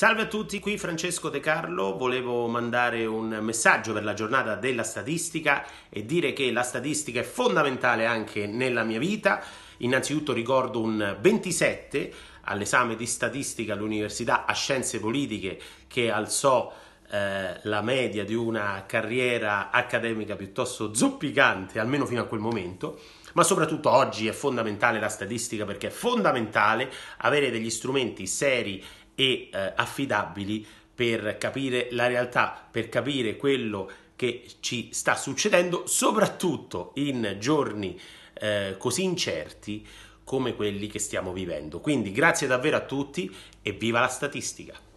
Salve a tutti, qui Francesco De Carlo, volevo mandare un messaggio per la giornata della statistica e dire che la statistica è fondamentale anche nella mia vita. Innanzitutto ricordo un 27 all'esame di statistica all'Università a Scienze Politiche che alzò eh, la media di una carriera accademica piuttosto zoppicante, almeno fino a quel momento ma soprattutto oggi è fondamentale la statistica perché è fondamentale avere degli strumenti seri e eh, affidabili per capire la realtà, per capire quello che ci sta succedendo, soprattutto in giorni eh, così incerti come quelli che stiamo vivendo. Quindi grazie davvero a tutti e viva la statistica!